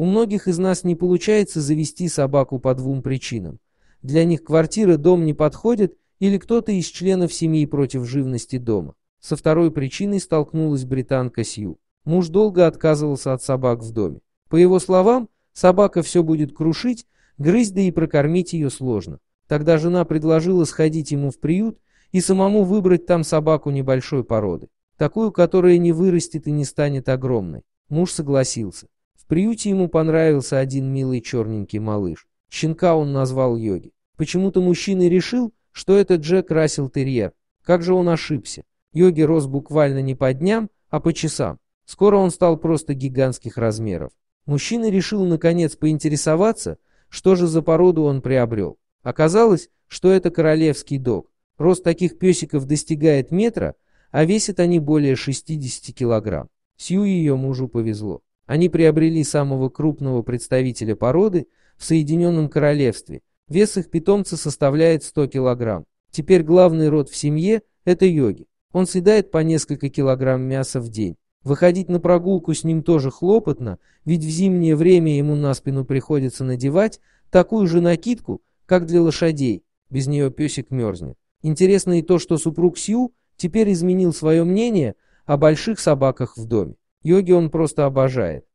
У многих из нас не получается завести собаку по двум причинам. Для них квартира, дом не подходит, или кто-то из членов семьи против живности дома. Со второй причиной столкнулась британка Сью. Муж долго отказывался от собак в доме. По его словам, собака все будет крушить, грызть да и прокормить ее сложно. Тогда жена предложила сходить ему в приют и самому выбрать там собаку небольшой породы, такую, которая не вырастет и не станет огромной. Муж согласился приюте ему понравился один милый черненький малыш. Щенка он назвал Йоги. Почему-то мужчина решил, что это Джек Рассел Терьер. Как же он ошибся? Йоги рос буквально не по дням, а по часам. Скоро он стал просто гигантских размеров. Мужчина решил наконец поинтересоваться, что же за породу он приобрел. Оказалось, что это королевский дог. Рост таких песиков достигает метра, а весят они более 60 килограмм. Сью и ее мужу повезло. Они приобрели самого крупного представителя породы в Соединенном Королевстве. Вес их питомца составляет 100 килограмм. Теперь главный род в семье – это йоги. Он съедает по несколько килограмм мяса в день. Выходить на прогулку с ним тоже хлопотно, ведь в зимнее время ему на спину приходится надевать такую же накидку, как для лошадей. Без нее песик мерзнет. Интересно и то, что супруг Сью теперь изменил свое мнение о больших собаках в доме. Йоги он просто обожает.